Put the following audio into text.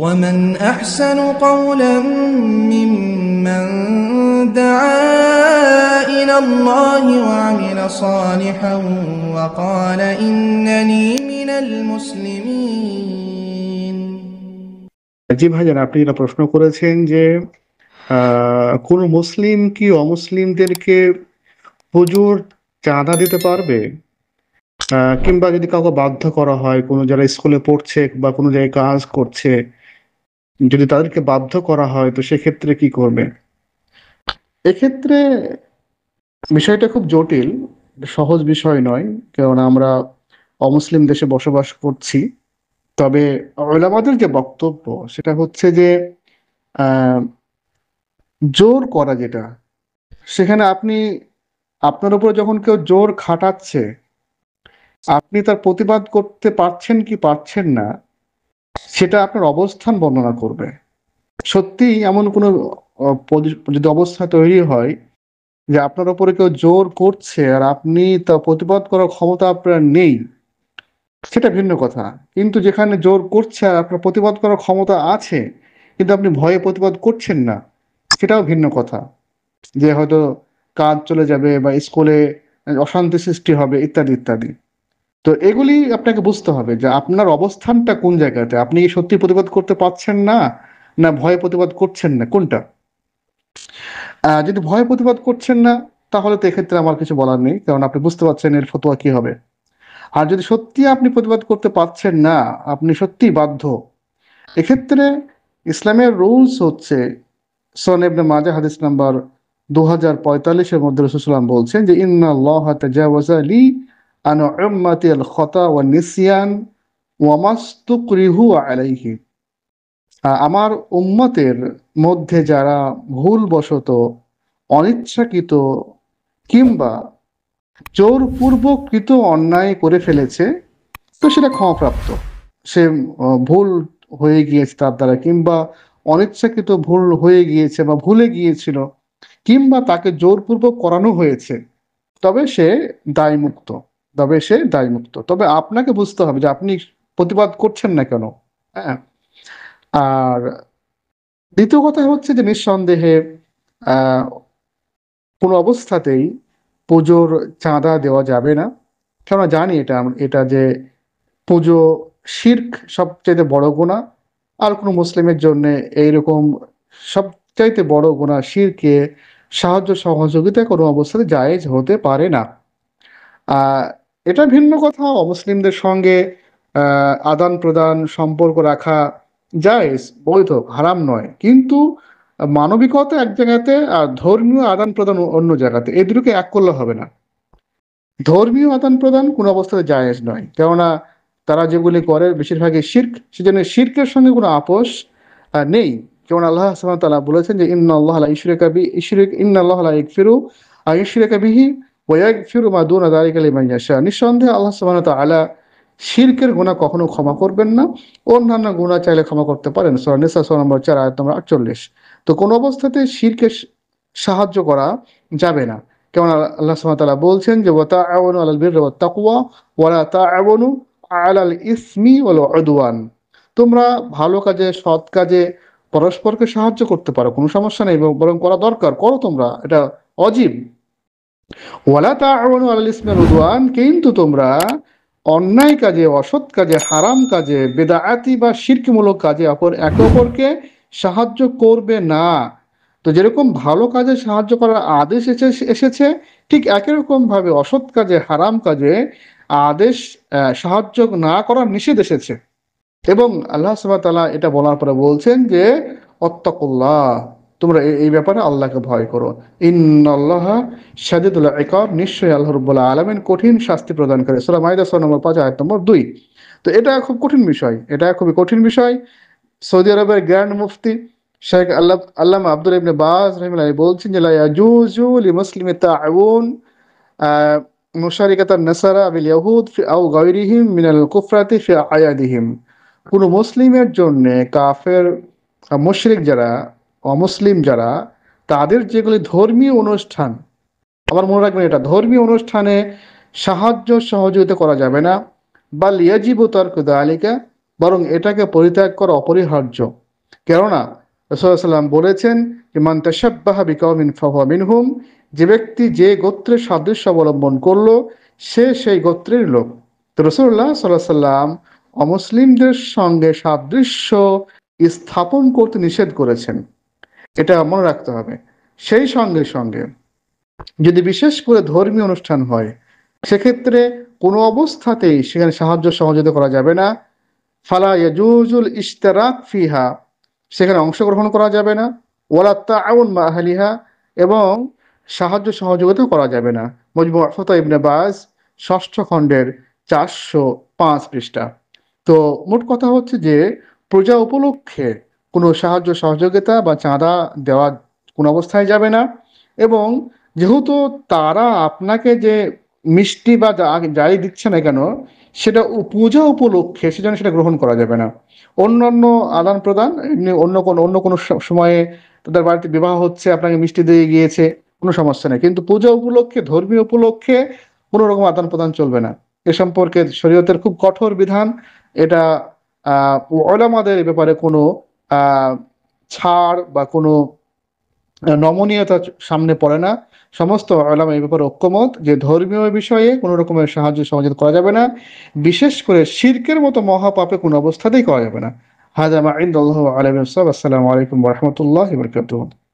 ومن أحسن قولا ممن دعا إلى الله وعمل صالحا وقال إنني من المسلمين জি ভাইজান আপনি যেটা প্রশ্ন করেছেন যে কোন মুসলিম কি অমুসলিমদেরকে পুজোর চাঁদা দিতে পারবে কিংবা যদি কাউকে বাধ্য করা হয় কোনো যারা স্কুলে পড়ছে বা কোনো জায়গায় কাজ করছে যদি তাদেরকে বাধ্য করা হয় তো সেক্ষেত্রে কি করবে এক্ষেত্রে বিষয়টা খুব জটিল সহজ বিষয় নয় কারণ আমরা অমুসলিম দেশে বসবাস করছি তবে ওলামাদের যে বক্তব্য সেটা হচ্ছে যে জোর করা যেটা সেখানে আপনি আপনার উপর যখন কেউ জোর খাটাচ্ছে আপনি তার প্রতিবাদ করতে পারছেন কি পারছেন না সেটা আপনার অবস্থান বর্ণনা করবে সত্যি এমন কোনো যদি অবস্থা তৈরি হয় যে আপনার ওপরে কেউ জোর করছে আর আপনি তা প্রতিবাদ করার ক্ষমতা আপনার নেই সেটা ভিন্ন কথা কিন্তু যেখানে জোর করছে আর আপনার প্রতিবাদ করার ক্ষমতা আছে কিন্তু আপনি ভয়ে প্রতিবাদ করছেন না সেটাও ভিন্ন কথা যে হয়তো কাজ চলে যাবে বা স্কুলে অশান্তি সৃষ্টি হবে ইত্যাদি ইত্যাদি তো এগুলি আপনাকে বুঝতে হবে যে আপনার অবস্থানটা কোন জায়গাতে আপনি সত্যি প্রতিবাদ করতে পারছেন না না ভয় প্রতিবাদ করছেন না কোনটা যদি ভয় প্রতিবাদ করছেন না তাহলে তো এক্ষেত্রে আমার কিছু বলার নেই কারণ আপনি বুঝতে পারছেন এর ফতোয়া কি হবে আর যদি সত্যি আপনি প্রতিবাদ করতে পারছেন না আপনি সত্যি বাধ্য এক্ষেত্রে ইসলামের রুলস হচ্ছে সোনেবনে মাজা হাদিস নাম্বার দু হাজার পঁয়তাল্লিশের মধ্যে রসুলাম বলছেন যে ইন্না আন উম্মাতি খতা ওয়া নিসিয়ান ওয়ামাস্তুকরিহু আলাইহি আমার উম্মতের মধ্যে যারা ভুলবশত অনিচ্ছাকৃত কিংবা জোরপূর্বকৃত অন্যায় করে ফেলেছে তো সেটা ক্ষমাপ্রাপ্ত সে ভুল হয়ে গিয়েছে তার দ্বারা কিংবা অনিচ্ছাকৃত ভুল হয়ে গিয়েছে বা ভুলে গিয়েছিল কিংবা তাকে জোরপূর্বক করানো হয়েছে তবে সে দায়মুক্ত তবে সে দায়মুক্ত তবে আপনাকে বুঝতে হবে যে আপনি প্রতিবাদ করছেন না কেন হ্যাঁ আর দ্বিতীয় কথা হচ্ছে যে নিঃসন্দেহে কোনো অবস্থাতেই পুজোর চাঁদা দেওয়া যাবে না কেন জানি এটা এটা যে পুজো শির্ক সবচেয়ে বড় গোনা আর কোনো মুসলিমের জন্য এইরকম সবচাইতে বড় গোনা শিরকে সাহায্য সহযোগিতা কোনো অবস্থাতে জায়েজ হতে পারে না এটা ভিন্ন কথা অমুসলিমদের সঙ্গে আদান প্রদান সম্পর্ক রাখা জায়েজ বৈধ হারাম নয় কিন্তু মানবিকতা এক জায়গাতে আর ধর্মীয় আদান প্রদান অন্য জায়গাতে এই দুটোকে এক করলে হবে না ধর্মীয় আদান প্রদান কোনো অবস্থাতে জায়েজ নয় কেননা তারা যেগুলি করে বেশিরভাগই শির্ক সেজন্য শির্কের সঙ্গে কোনো আপোষ নেই যেমন আল্লাহ সালাম তালা বলেছেন যে ইন্না আল্লাহ ইশরে কাবি ইশরে ইন্না আল্লাহ ইকফিরু ইশরে কাবিহি নিঃসন্দেহে আল্লাহ সুবাহ আলা শিরকের গুণা কখনো ক্ষমা করবেন না অন্যান্য গুণা চাইলে ক্ষমা করতে পারেন সোরা নিসা সোরা নম্বর চার আয়াত নম্বর আটচল্লিশ তো কোনো অবস্থাতে শিরকে সাহায্য করা যাবে না কেমন আল্লাহ সুমতালা বলছেন যে ওয়া তাআওয়ানু আলাল বিররি ওয়াত তাকওয়া ওয়া লা তাআওয়ানু আলাল ইসমি ওয়াল উদওয়ান তোমরা ভালো কাজে সৎ কাজে পরস্পরকে সাহায্য করতে পারো কোনো সমস্যা নেই বরং করা দরকার করো তোমরা এটা অজীব ওয়ালা তা আল ইসমের উদওয়ান কিন্তু তোমরা অন্যায় কাজে অসৎ কাজে হারাম কাজে বেদায়াতি বা শির্কমূলক কাজে অপর একে অপরকে সাহায্য করবে না তো যেরকম ভালো কাজে সাহায্য করার আদেশ এসেছে ঠিক একই রকম ভাবে অসৎ কাজে হারাম কাজে আদেশ সাহায্য না করার নিষেধ এসেছে এবং আল্লাহ সুবাহ এটা বলার পরে বলছেন যে অত্তকুল্লাহ তোমরা এই ব্যাপারে আল্লাহকে ভয় করো ইন্নআল্লাহ সাজিদুল্লাহ একব নিশ্চয়ই আল্লাহ রব্বুল্লাহ আলমিন কঠিন শাস্তি প্রদান করে সালাম মাইদা সাল নম্বর পাঁচ আয়াত নম্বর দুই তো এটা খুব কঠিন বিষয় এটা খুবই কঠিন বিষয় সৌদি আরবের গ্র্যান্ড মুফতি শেখ আল্লাহ আল্লাহ আব্দুল ইবনে বাজ রহিমুল্লাহ বলছেন যে লাইয়াজুজুল মুসলিম তাউন মুশারিকাতান নাসারা আবিল ইয়াহুদ ফি আউ গায়রিহিম মিনাল কুফরাতি ফি আয়াদিহিম কোনো মুসলিমের জন্য কাফের মুশরিক যারা অমুসলিম যারা তাদের যেগুলি ধর্মীয় অনুষ্ঠান আবার মনে রাখবেন এটা ধর্মীয় অনুষ্ঠানে সাহায্য সহযোগিতা করা যাবে না বা লিয়াজিব তর্ক দালিকা বরং এটাকে পরিত্যাগ করা অপরিহার্য কেননা রসুল্লাহাম বলেছেন যে মান্তাসাব্বাহা বিকাউমিন ফাহমিন হুম যে ব্যক্তি যে গোত্রের সাদৃশ্য অবলম্বন করলো সে সেই গোত্রের লোক তো রসুল্লাহ সাল্লাহ সাল্লাম অমুসলিমদের সঙ্গে সাদৃশ্য স্থাপন করতে নিষেধ করেছেন এটা মনে রাখতে হবে সেই সঙ্গে সঙ্গে যদি বিশেষ করে ধর্মীয় অনুষ্ঠান হয় সেক্ষেত্রে কোনো অবস্থাতেই সেখানে সাহায্য সহযোগিতা করা যাবে না ফালা ইয়াজুজুল ইশতারাক ফিহা সেখানে অংশগ্রহণ করা যাবে না ওলাত্তা আউন মাহালিহা এবং সাহায্য সহযোগিতা করা যাবে না মজমু ফতা ইবনে বাজ ষষ্ঠ খণ্ডের চারশো পাঁচ পৃষ্ঠা তো মোট কথা হচ্ছে যে প্রজা উপলক্ষে কোনো সাহায্য সহযোগিতা বা চাঁদা দেওয়া কোনো অবস্থায় যাবে না এবং যেহেতু তারা আপনাকে যে মিষ্টি বা যাই দিচ্ছে না কেন সেটা পূজা উপলক্ষে সেজন্য সেটা গ্রহণ করা যাবে না অন্য অন্য আদান প্রদান অন্য কোনো অন্য কোনো সময়ে তাদের বাড়িতে বিবাহ হচ্ছে আপনাকে মিষ্টি দিয়ে গিয়েছে কোনো সমস্যা নেই কিন্তু পূজা উপলক্ষে ধর্মীয় উপলক্ষে কোনো রকম আদান প্রদান চলবে না এ সম্পর্কে শরীয়তের খুব কঠোর বিধান এটা ওলামাদের ব্যাপারে কোনো ছাড় বা কোনো নমনীয়তা সামনে পড়ে না সমস্ত আলাম এই ব্যাপারে ঐক্যমত যে ধর্মীয় বিষয়ে কোনো রকমের সাহায্য সহযোগ করা যাবে না বিশেষ করে শির্কের মতো মহাপাপে কোনো অবস্থাতেই করা যাবে না হাজামা ইন্দ আলম আসসালামু আলাইকুম রহমতুল্লাহ বরকাত